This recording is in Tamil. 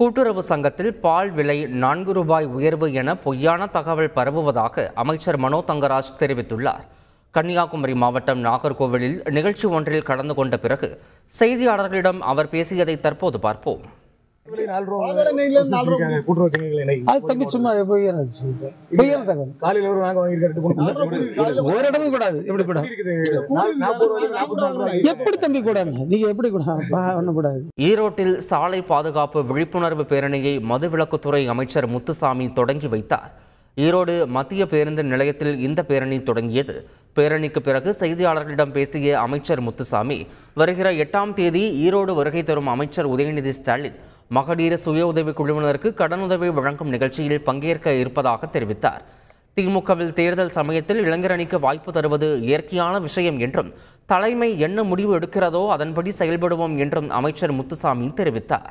கூட்டுறவு சங்கத்தில் பால் விலை நான்கு ரூபாய் உயர்வு என பொய்யான தகவல் பரவுவதாக அமைச்சர் மனோ தங்கராஜ் தெரிவித்துள்ளார் கன்னியாகுமரி மாவட்டம் நாகர்கோவிலில் நிகழ்ச்சி ஒன்றில் கலந்து கொண்ட பிறகு செய்தியாளர்களிடம் அவர் பேசியதை தற்போது பார்ப்போம் ஈரோட்டில் சாலை பாதுகாப்பு விழிப்புணர்வு பேரணியை மதுவிலக்குத்துறை அமைச்சர் முத்துசாமி தொடங்கி வைத்தார் ஈரோடு மத்திய பேருந்து நிலையத்தில் இந்த பேரணி தொடங்கியது பேரணிக்கு பிறகு செய்தியாளர்களிடம் பேசிய அமைச்சர் முத்துசாமி வருகிற எட்டாம் தேதி ஈரோடு வருகை தரும் அமைச்சர் உதயநிதி ஸ்டாலின் மகளிர் சுய உதவி குழுவினருக்கு கடனுதவி வழங்கும் நிகழ்ச்சியில் பங்கேற்க இருப்பதாக தெரிவித்தார் திமுகவில் தேர்தல் சமயத்தில் இளைஞர் அணிக்கு வாய்ப்பு தருவது இயற்கையான விஷயம் என்றும் தலைமை என்ன முடிவு எடுக்கிறதோ அதன்படி செயல்படுவோம் என்றும் அமைச்சர் முத்துசாமி தெரிவித்தார்